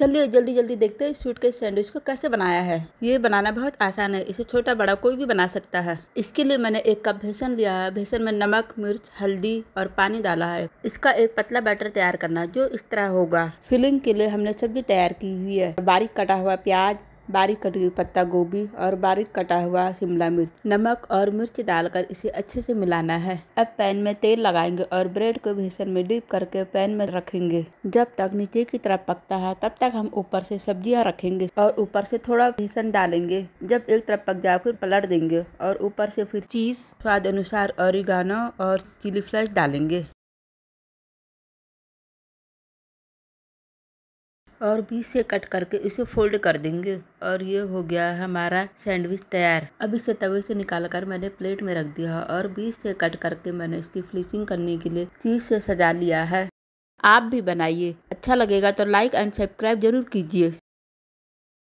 चलिए जल्दी जल्दी देखते हैं स्वीट के सैंडविच को कैसे बनाया है ये बनाना बहुत आसान है इसे छोटा बड़ा कोई भी बना सकता है इसके लिए मैंने एक कप बेसन लिया है बेसन में नमक मिर्च हल्दी और पानी डाला है इसका एक पतला बैटर तैयार करना जो इस तरह होगा फिलिंग के लिए हमने सब्जी तैयार की हुई है बारीक कटा हुआ प्याज बारीक कटी हुई पत्ता गोभी और बारीक कटा हुआ शिमला मिर्च नमक और मिर्च डालकर इसे अच्छे से मिलाना है अब पैन में तेल लगाएंगे और ब्रेड को बेसन में डीप करके पैन में रखेंगे जब तक नीचे की तरफ पकता है तब तक हम ऊपर से सब्जियां रखेंगे और ऊपर से थोड़ा बेसन डालेंगे जब एक तरफ पक जाए फिर पलट देंगे और ऊपर से फिर चीज स्वाद अनुसार और और चिली फ्लेक्स डालेंगे और बीच से कट करके इसे फोल्ड कर देंगे और ये हो गया हमारा सैंडविच तैयार अब इसे तवे से निकाल कर मैंने प्लेट में रख दिया और बीच से कट करके मैंने इसकी फिनिशिंग करने के लिए चीज से सजा लिया है आप भी बनाइए अच्छा लगेगा तो लाइक एंड सब्सक्राइब जरूर कीजिए